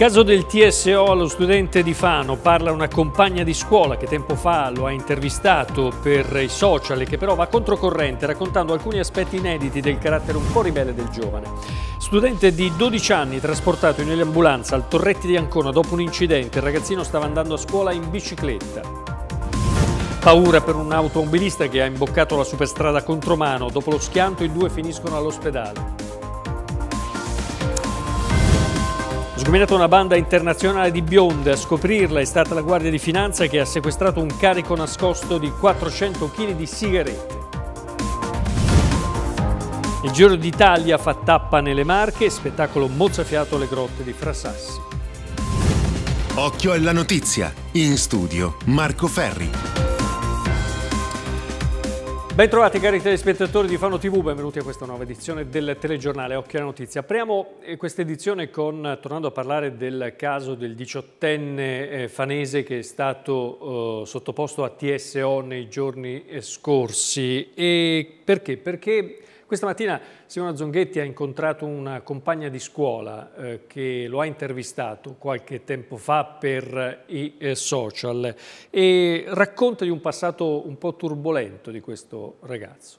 caso del TSO allo studente di Fano parla una compagna di scuola che tempo fa lo ha intervistato per i social e che però va controcorrente raccontando alcuni aspetti inediti del carattere un po' ribelle del giovane. Studente di 12 anni trasportato in ambulanza al Torretti di Ancona dopo un incidente, il ragazzino stava andando a scuola in bicicletta. Paura per un automobilista che ha imboccato la superstrada contromano, dopo lo schianto i due finiscono all'ospedale. Sgominata una banda internazionale di bionde, a scoprirla è stata la Guardia di Finanza che ha sequestrato un carico nascosto di 400 kg di sigarette. Il Giro d'Italia fa tappa nelle Marche, spettacolo mozzafiato alle grotte di Frasassi. Occhio alla notizia, in studio Marco Ferri. Bentrovati cari telespettatori di Fano TV, benvenuti a questa nuova edizione del telegiornale Occhio alla Notizia. Apriamo eh, questa edizione con, tornando a parlare del caso del diciottenne eh, fanese che è stato eh, sottoposto a TSO nei giorni eh, scorsi. E perché? Perché questa mattina Simona Zonghetti ha incontrato una compagna di scuola eh, che lo ha intervistato qualche tempo fa per eh, i eh, social e racconta di un passato un po' turbolento di questo ragazzo.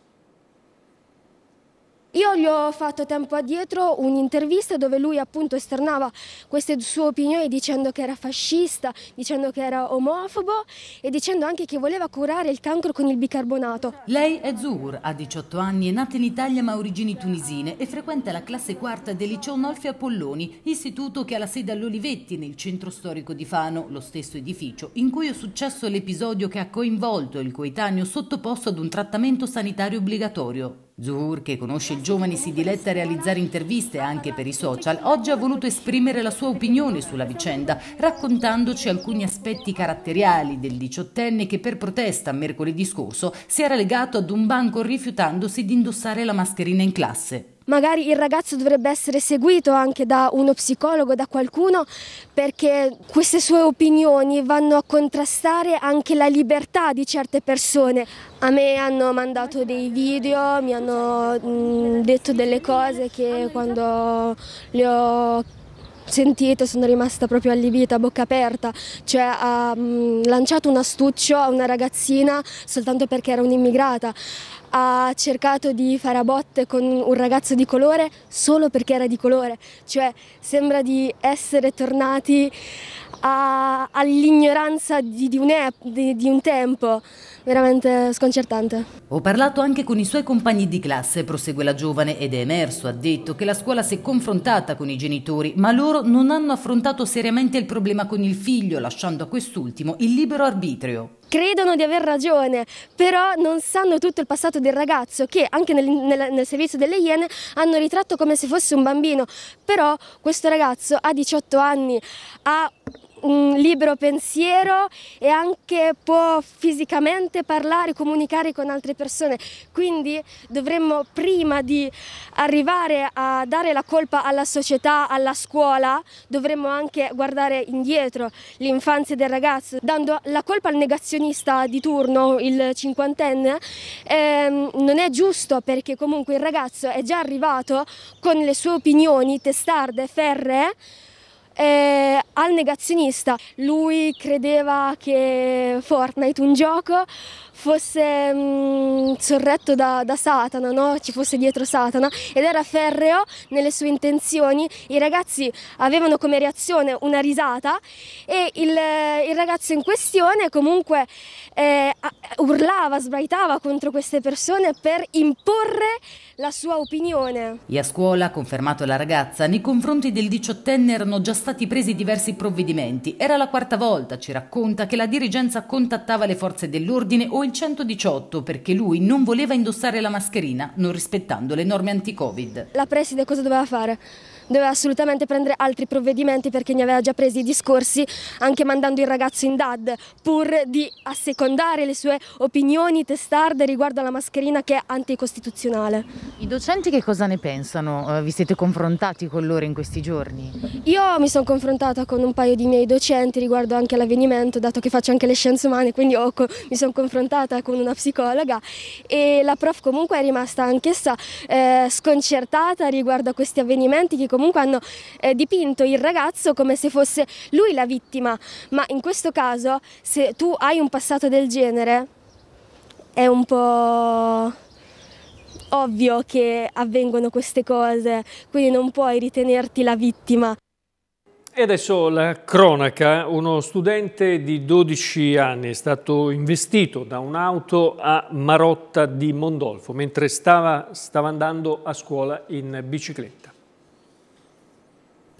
Io gli ho fatto tempo addietro un'intervista dove lui appunto esternava queste sue opinioni dicendo che era fascista, dicendo che era omofobo e dicendo anche che voleva curare il cancro con il bicarbonato. Lei è Zuhur, ha 18 anni, è nata in Italia ma ha origini tunisine e frequenta la classe quarta del liceo Nolfi Apolloni, istituto che ha la sede all'Olivetti nel centro storico di Fano, lo stesso edificio in cui è successo l'episodio che ha coinvolto il coetaneo sottoposto ad un trattamento sanitario obbligatorio. Zuhur, che conosce il giovane e si diletta a realizzare interviste anche per i social, oggi ha voluto esprimere la sua opinione sulla vicenda, raccontandoci alcuni aspetti caratteriali del diciottenne che per protesta mercoledì scorso si era legato ad un banco rifiutandosi di indossare la mascherina in classe magari il ragazzo dovrebbe essere seguito anche da uno psicologo, da qualcuno, perché queste sue opinioni vanno a contrastare anche la libertà di certe persone. A me hanno mandato dei video, mi hanno mm, detto delle cose che quando le ho sentite sono rimasta proprio allibita, a bocca aperta, cioè ha mh, mm, lanciato un astuccio a una ragazzina soltanto perché era un'immigrata, ha cercato di fare a botte con un ragazzo di colore solo perché era di colore, cioè sembra di essere tornati a, all'ignoranza di, di, un ep, di, di, un tempo, veramente sconcertante. Ho parlato anche con i suoi compagni di classe, prosegue la giovane, ed è emerso, ha detto, che la scuola si è confrontata con i genitori, ma loro non hanno affrontato seriamente il problema con il figlio, lasciando a quest'ultimo il libero arbitrio credono di aver ragione, però non sanno tutto il passato del ragazzo che anche nel, nel, nel, servizio delle Iene hanno ritratto come se fosse un bambino, però questo ragazzo ha 18 anni, ha un libero pensiero e anche può fisicamente parlare, comunicare con altre persone. Quindi dovremmo prima di arrivare a dare la colpa alla società, alla scuola, dovremmo anche guardare indietro l'infanzia del ragazzo, dando la colpa al negazionista di turno, il cinquantenne, ehm, non è giusto perché comunque il ragazzo è già arrivato con le sue opinioni testarde, ferree, eh, al negazionista. Lui credeva che Fortnite, un gioco, fosse mh, mm, sorretto da, da Satana, no? ci fosse dietro Satana ed era ferreo nelle sue intenzioni. I ragazzi avevano come reazione una risata e il, eh, il ragazzo in questione comunque eh, urlava, sbraitava contro queste persone per imporre la sua opinione. E a scuola, confermato la ragazza, nei confronti del diciottenne erano già stati presi diversi provvedimenti. Era la quarta volta, ci racconta, che la dirigenza contattava le forze dell'ordine o il 118 perché lui non voleva indossare la mascherina, non rispettando le norme anti-Covid. La preside cosa doveva fare? doveva assolutamente prendere altri provvedimenti perché ne aveva già presi i discorsi anche mandando il ragazzo in DAD pur di assecondare le sue opinioni testarde riguardo alla mascherina che è anticostituzionale. I docenti che cosa ne pensano? Eh, vi siete confrontati con loro in questi giorni? Io mi sono confrontata con un paio di miei docenti riguardo anche all'avvenimento dato che faccio anche le scienze umane quindi mi sono confrontata con una psicologa e la prof comunque è rimasta anch'essa eh, sconcertata riguardo a questi avvenimenti che comunque comunque hanno eh, dipinto il ragazzo come se fosse lui la vittima, ma in questo caso se tu hai un passato del genere è un po' ovvio che avvengono queste cose, quindi non puoi ritenerti la vittima. E adesso la cronaca, uno studente di 12 anni è stato investito da un'auto a Marotta di Mondolfo mentre stava, stava andando a scuola in bicicletta.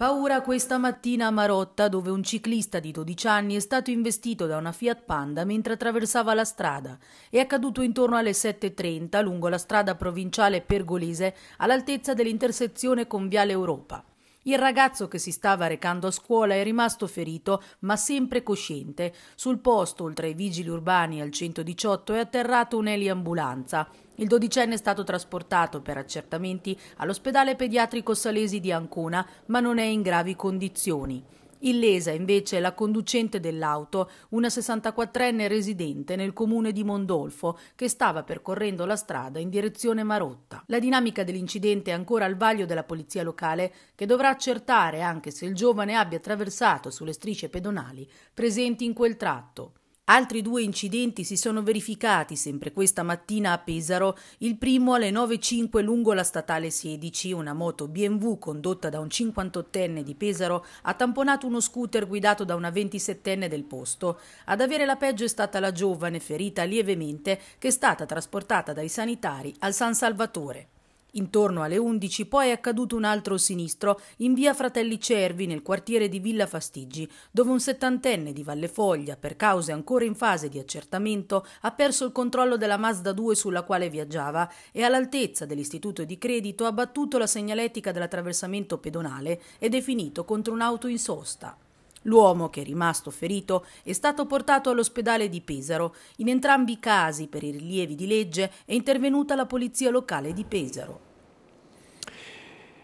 Paura questa mattina a Marotta, dove un ciclista di 12 anni è stato investito da una Fiat Panda mentre attraversava la strada. È accaduto intorno alle 7.30 lungo la strada provinciale pergolese all'altezza dell'intersezione con Viale Europa. Il ragazzo che si stava recando a scuola è rimasto ferito, ma sempre cosciente. Sul posto, oltre ai vigili urbani al 118, è atterrato un'eliambulanza. Il dodicenne è stato trasportato per accertamenti all'ospedale pediatrico Salesi di Ancona, ma non è in gravi condizioni. Illesa invece è la conducente dell'auto, una 64enne residente nel comune di Mondolfo, che stava percorrendo la strada in direzione Marotta. La dinamica dell'incidente è ancora al vaglio della polizia locale, che dovrà accertare anche se il giovane abbia attraversato sulle strisce pedonali presenti in quel tratto. Altri due incidenti si sono verificati sempre questa mattina a Pesaro, il primo alle 9.05 lungo la statale 16, una moto BMW condotta da un 58enne di Pesaro ha tamponato uno scooter guidato da una 27enne del posto. Ad avere la peggio è stata la giovane ferita lievemente che è stata trasportata dai sanitari al San Salvatore. Intorno alle 11 poi è accaduto un altro sinistro in via Fratelli Cervi nel quartiere di Villa Fastigi, dove un settantenne di Vallefoglia, per cause ancora in fase di accertamento, ha perso il controllo della Mazda 2 sulla quale viaggiava e all'altezza dell'istituto di credito ha battuto la segnaletica dell'attraversamento pedonale ed è finito contro un'auto in sosta. L'uomo, che è rimasto ferito, è stato portato all'ospedale di Pesaro. In entrambi i casi, per i rilievi di legge, è intervenuta la polizia locale di Pesaro.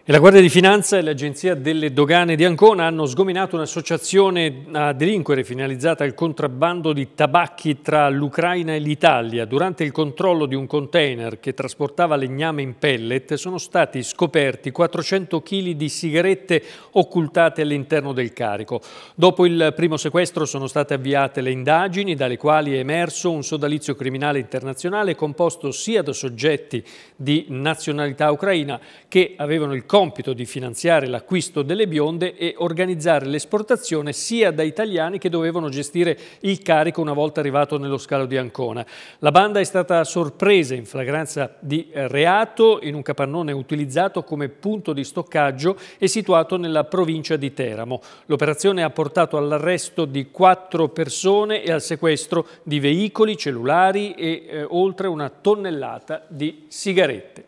E la Guardia di Finanza e l'Agenzia delle Dogane di Ancona hanno sgominato un'associazione a delinquere finalizzata al contrabbando di tabacchi tra l'Ucraina e l'Italia. Durante il controllo di un container che trasportava legname in pellet sono stati scoperti 400 kg di sigarette occultate all'interno del carico. Dopo il primo sequestro sono state avviate le indagini dalle quali è emerso un sodalizio criminale internazionale composto sia da soggetti di nazionalità ucraina che avevano il compito di finanziare l'acquisto delle bionde e organizzare l'esportazione sia da italiani che dovevano gestire il carico una volta arrivato nello scalo di Ancona. La banda è stata sorpresa in flagranza di reato in un capannone utilizzato come punto di stoccaggio e situato nella provincia di Teramo. L'operazione ha portato all'arresto di quattro persone e al sequestro di veicoli, cellulari e eh, oltre una tonnellata di sigarette.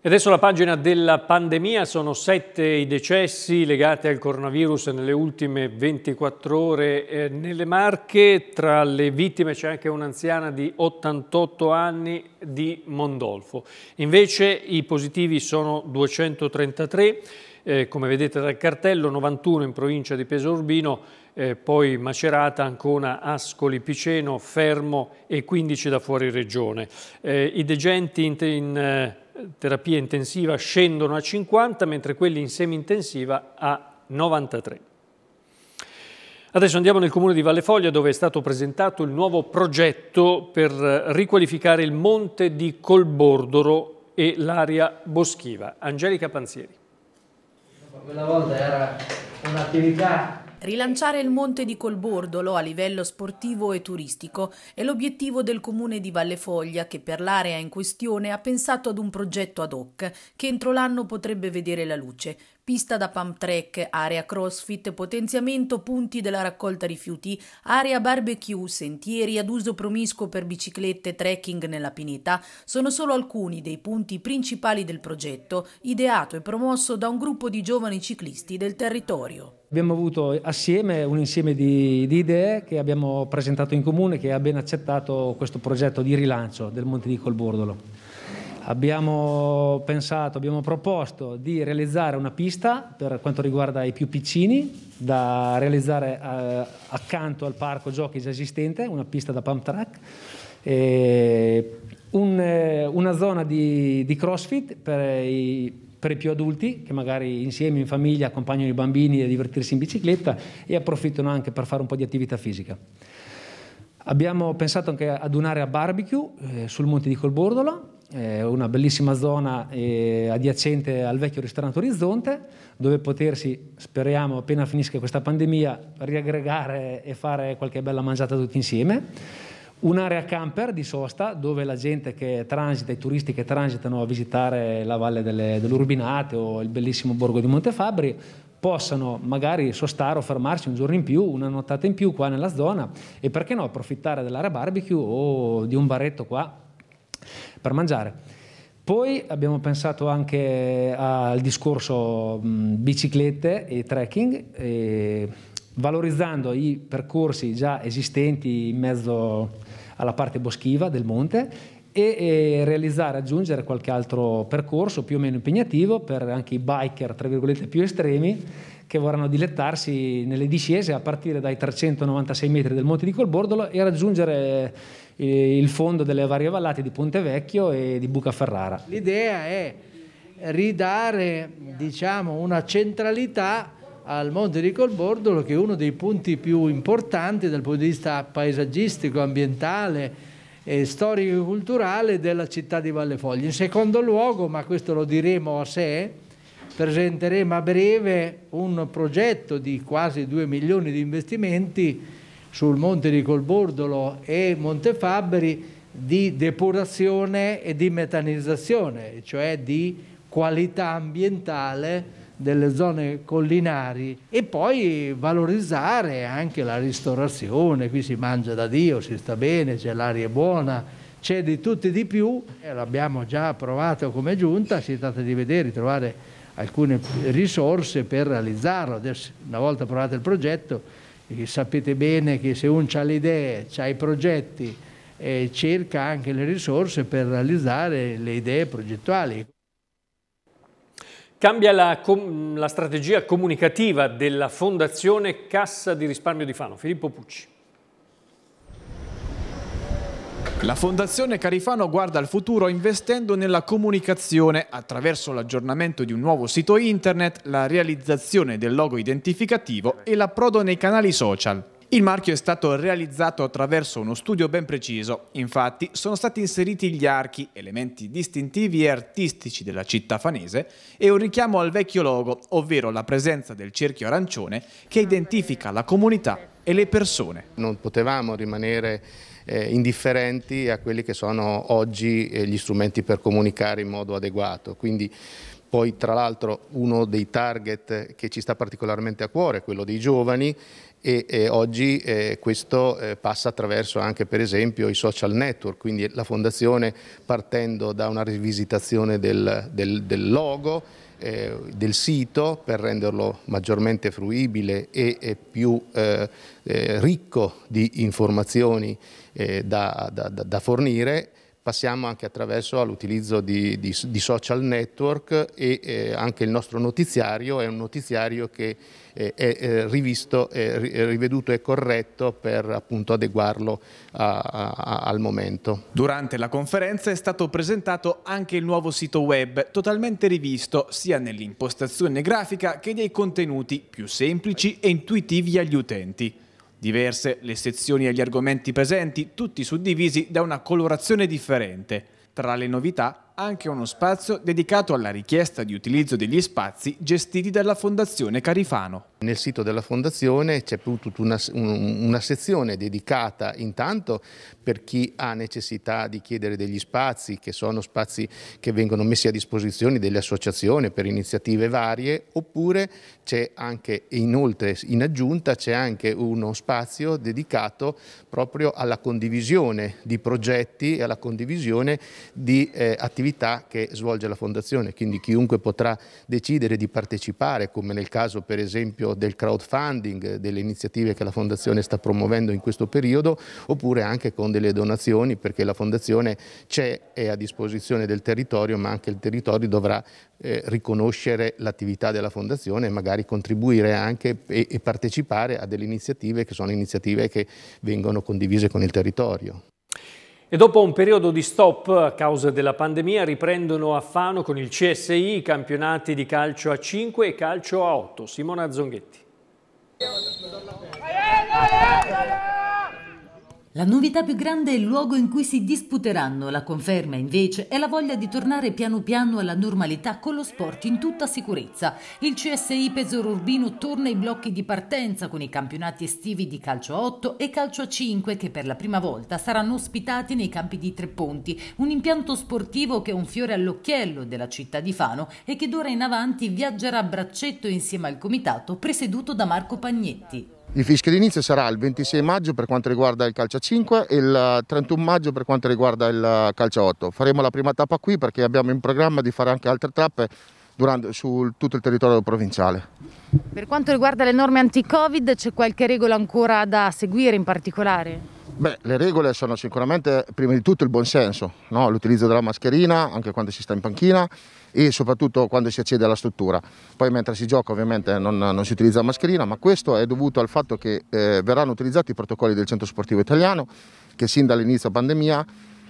E adesso la pagina della pandemia, sono sette i decessi legati al coronavirus nelle ultime 24 ore eh, nelle Marche, tra le vittime c'è anche un'anziana di 88 anni di Mondolfo. Invece i positivi sono 233, eh, come vedete dal cartello 91 in provincia di Pesorbino, eh, poi Macerata, Ancona, Ascoli, Piceno, Fermo e 15 da fuori regione. Eh, I degenti in, in eh, terapia intensiva scendono a 50, mentre quelli in semi-intensiva a 93. Adesso andiamo nel comune di Vallefoglia dove è stato presentato il nuovo progetto per eh, riqualificare il monte di Colbordoro e l'area boschiva. Angelica Panzieri. Quella volta era un'attività Rilanciare il Monte di Colbordolo a livello sportivo e turistico è l'obiettivo del comune di Vallefoglia che per l'area in questione ha pensato ad un progetto ad hoc che entro l'anno potrebbe vedere la luce. Pista da pump track, area crossfit, potenziamento punti della raccolta rifiuti, area barbecue, sentieri ad uso promiscuo per biciclette, trekking nella pineta, sono solo alcuni dei punti principali del progetto, ideato e promosso da un gruppo di giovani ciclisti del territorio. Abbiamo avuto assieme un insieme di, di, idee che abbiamo presentato in comune che ha ben accettato questo progetto di rilancio del Monte di Colbordolo. Abbiamo pensato, abbiamo proposto di realizzare una pista per quanto riguarda i più piccini da realizzare a, eh, accanto al parco giochi già esistente, una pista da pump track. E un, eh, una zona di, di crossfit per i per i più adulti che magari insieme in famiglia accompagnano i bambini a divertirsi in bicicletta e approfittano anche per fare un po' di attività fisica. Abbiamo pensato anche ad un'area barbecue eh, sul monte di Colbordola, eh, una bellissima zona eh, adiacente al vecchio ristorante Orizzonte, dove potersi, speriamo appena finisca questa pandemia, riaggregare e fare qualche bella mangiata tutti insieme. Un'area camper di sosta dove la gente che transita, i turisti che transitano a visitare la valle delle, dell'Urbinate o il bellissimo borgo di Montefabri possano magari sostare o fermarsi un giorno in più, una nottata in più qua nella zona e perché no approfittare dell'area barbecue o di un barretto qua per mangiare. Poi abbiamo pensato anche al discorso biciclette e trekking, e valorizzando i percorsi già esistenti in mezzo alla parte boschiva del monte e, realizzare, aggiungere qualche altro percorso più o meno impegnativo per anche i biker, tra virgolette, più estremi che vorranno dilettarsi nelle discese a partire dai 396 metri del Monte di Colbordolo e raggiungere eh, il fondo delle varie vallate di Ponte Vecchio e di Buca Ferrara. L'idea è ridare diciamo, una centralità al Monte di Colbordolo che è uno dei punti più importanti dal punto di vista paesaggistico, ambientale, eh, storico e culturale della città di Vallefoglia. In secondo luogo, ma questo lo diremo a sé, presenteremo a breve un progetto di quasi 2 milioni di investimenti sul Monte di Colbordolo e Montefabbri di depurazione e di metanizzazione, cioè di qualità ambientale delle zone collinari e poi valorizzare anche la ristorazione, qui si mangia da Dio, si sta bene, c'è l'aria buona, c'è di tutto e di più, l'abbiamo già approvato come giunta, si tratta di vedere, di trovare alcune risorse per realizzarlo, Adesso, una volta approvato il progetto sapete bene che se uno ha le idee, ha i progetti, eh, cerca anche le risorse per realizzare le idee progettuali. Cambia la, com- la, strategia comunicativa della Fondazione Cassa di risparmio di Fano. Filippo Pucci. La Fondazione Carifano guarda al futuro investendo nella comunicazione attraverso l'aggiornamento di un nuovo sito internet, la realizzazione del logo identificativo e l'approdo nei canali social. Il marchio è stato realizzato attraverso uno studio ben preciso, infatti sono stati inseriti gli archi, elementi distintivi e artistici della città fanese, e un richiamo al vecchio logo, ovvero la presenza del cerchio arancione che identifica la comunità e le persone. Non potevamo rimanere eh, indifferenti a quelli che sono oggi eh, gli strumenti per comunicare in modo adeguato, quindi poi tra l'altro uno dei target che ci sta particolarmente a cuore, è quello dei giovani, e, e oggi eh, questo eh, passa attraverso anche per esempio i social network, quindi la fondazione partendo da una rivisitazione del, del, del logo, eh, del sito per renderlo maggiormente fruibile e, e più eh, eh, ricco di informazioni eh, da, da, da fornire passiamo anche attraverso l'utilizzo di, di, di, social network e eh, anche il nostro notiziario è un notiziario che eh, è eh, rivisto, è riveduto e corretto per appunto, adeguarlo a, a, al momento. Durante la conferenza è stato presentato anche il nuovo sito web, totalmente rivisto sia nell'impostazione grafica che nei contenuti più semplici e intuitivi agli utenti. Diverse le sezioni e gli argomenti presenti, tutti suddivisi da una colorazione differente. Tra le novità anche uno spazio dedicato alla richiesta di utilizzo degli spazi gestiti dalla Fondazione Carifano. Nel sito della Fondazione c'è tutta una, una, sezione dedicata intanto per chi ha necessità di chiedere degli spazi, che sono spazi che vengono messi a disposizione delle associazioni per iniziative varie, oppure c'è anche, inoltre in aggiunta, c'è anche uno spazio dedicato proprio alla condivisione di progetti e alla condivisione di eh, attività attività che svolge la Fondazione, quindi chiunque potrà decidere di partecipare, come nel caso per esempio del crowdfunding, delle iniziative che la Fondazione sta promuovendo in questo periodo, oppure anche con delle donazioni, perché la Fondazione c'è, è a disposizione del territorio, ma anche il territorio dovrà eh, riconoscere l'attività della Fondazione e magari contribuire anche e, e partecipare a delle iniziative che sono iniziative che vengono condivise con il territorio. E dopo un periodo di stop a causa della pandemia riprendono a Fano con il CSI i campionati di calcio a 5 e calcio a 8. Simona Zonghetti. La novità più grande è il luogo in cui si disputeranno, la conferma invece è la voglia di tornare piano piano alla normalità con lo sport in tutta sicurezza. Il CSI Pesaro Urbino torna ai blocchi di partenza con i campionati estivi di calcio a 8 e calcio a 5 che per la prima volta saranno ospitati nei campi di Tre Ponti, un impianto sportivo che è un fiore all'occhiello della città di Fano e che d'ora in avanti viaggerà a braccetto insieme al comitato presieduto da Marco Pagnetti. Il fischio d'inizio sarà il 26 maggio per quanto riguarda il calcio 5 e il 31 maggio per quanto riguarda il calcio 8. Faremo la prima tappa qui perché abbiamo in programma di fare anche altre tappe durante, su tutto il territorio provinciale. Per quanto riguarda le norme anti-Covid c'è qualche regola ancora da seguire in particolare? Beh, le regole sono sicuramente prima di tutto il buonsenso, no? l'utilizzo della mascherina anche quando si sta in panchina, e soprattutto quando si accede alla struttura. Poi mentre si gioca ovviamente non, non si utilizza mascherina, ma questo è dovuto al fatto che eh, verranno utilizzati i protocolli del Centro Sportivo Italiano che sin dall'inizio pandemia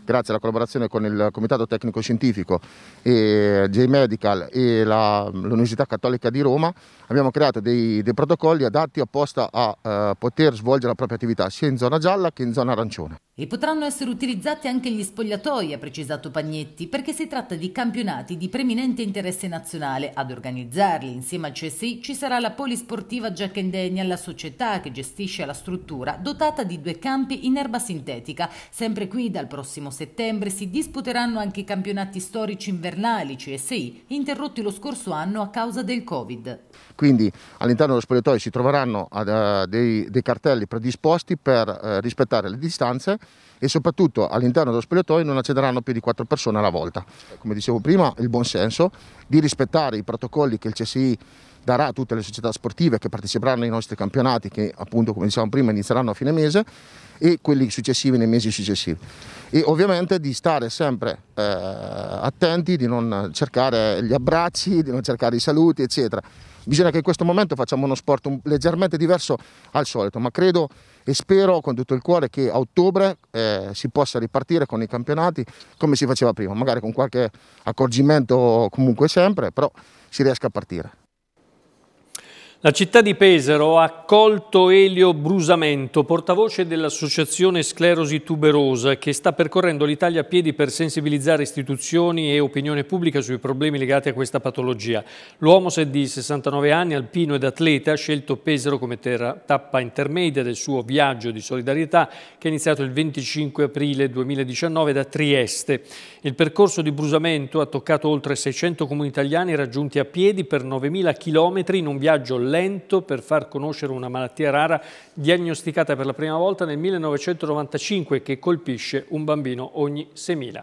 grazie alla collaborazione con il Comitato Tecnico Scientifico e J-Medical e l'Università Cattolica di Roma, abbiamo creato dei, dei protocolli adatti apposta a eh, poter svolgere la propria attività sia in zona gialla che in zona arancione. E potranno essere utilizzati anche gli spogliatoi, ha precisato Pagnetti, perché si tratta di campionati di preminente interesse nazionale. Ad organizzarli insieme al CSI ci sarà la polisportiva Giacendegna, la società che gestisce la struttura, dotata di due campi in erba sintetica. Sempre qui dal prossimo settembre si disputeranno anche i campionati storici invernali CSI, interrotti lo scorso anno a causa del Covid quindi all'interno dello spogliatoio si troveranno uh, dei, dei, cartelli predisposti per uh, rispettare le distanze e soprattutto all'interno dello spogliatoio non accederanno più di quattro persone alla volta. Come dicevo prima, il buon senso di rispettare i protocolli che il CSI darà a tutte le società sportive che parteciperanno ai nostri campionati che appunto come dicevamo prima inizieranno a fine mese e quelli successivi nei mesi successivi e ovviamente di stare sempre eh, attenti di non cercare gli abbracci di non cercare i saluti eccetera Bisogna che in questo momento facciamo uno sport un, leggermente diverso al solito, ma credo e spero con tutto il cuore che a ottobre eh, si possa ripartire con i campionati come si faceva prima, magari con qualche accorgimento comunque sempre, però si riesca a partire. La città di Pesaro ha accolto Elio Brusamento, portavoce dell'associazione Sclerosi Tuberosa, che sta percorrendo l'Italia a piedi per sensibilizzare istituzioni e opinione pubblica sui problemi legati a questa patologia. L'uomo è di 69 anni, alpino ed atleta, ha scelto Pesaro come tappa intermedia del suo viaggio di solidarietà che è iniziato il 25 aprile 2019 da Trieste. Il percorso di Brusamento ha toccato oltre 600 comuni italiani raggiunti a piedi per 9.000 km in un viaggio lento per far conoscere una malattia rara diagnosticata per la prima volta nel 1995 che colpisce un bambino ogni 6.000.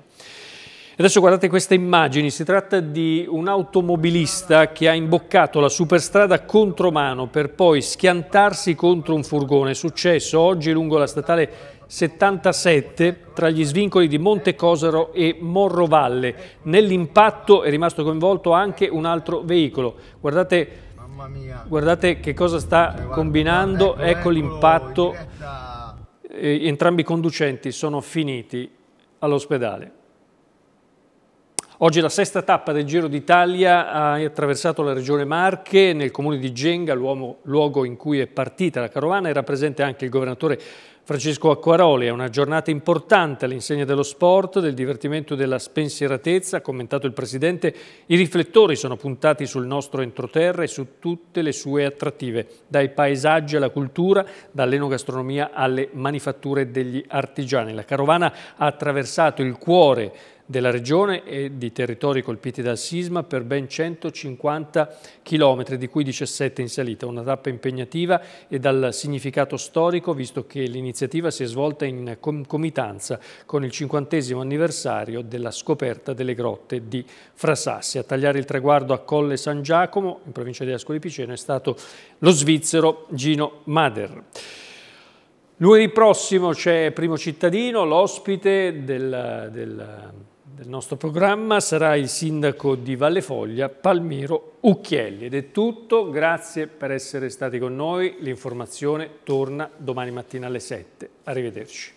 Adesso guardate queste immagini, si tratta di un automobilista che ha imboccato la superstrada contromano per poi schiantarsi contro un furgone. È successo oggi lungo la statale 77 tra gli svincoli di Monte Cosaro e Morrovalle. Nell'impatto è rimasto coinvolto anche un altro veicolo. Guardate Guardate che cosa sta cioè, guarda, combinando, guarda, ecco, ecco, ecco l'impatto. Diretta... Eh, entrambi i conducenti sono finiti all'ospedale. Oggi la sesta tappa del Giro d'Italia ha attraversato la regione Marche, nel comune di Genga, luogo in cui è partita la carovana, era presente anche il governatore Francesco Acquaroli. È una giornata importante all'insegna dello sport, del divertimento e della spensieratezza, ha commentato il Presidente. I riflettori sono puntati sul nostro entroterra e su tutte le sue attrattive, dai paesaggi alla cultura, dall'enogastronomia alle manifatture degli artigiani. La carovana ha attraversato il cuore della regione e di territori colpiti dal sisma per ben 150 km, di cui 17 in salita, una tappa impegnativa e dal significato storico, visto che l'iniziativa si è svolta in concomitanza con il 50 anniversario della scoperta delle grotte di Frasassi. A tagliare il traguardo a Colle San Giacomo, in provincia di Ascoli Piceno, è stato lo svizzero Gino Mader. Lunedì prossimo c'è Primo Cittadino, l'ospite del, del del nostro programma sarà il sindaco di Vallefoglia, Palmiro Ucchielli. Ed è tutto, grazie per essere stati con noi. L'informazione torna domani mattina alle 7. Arrivederci.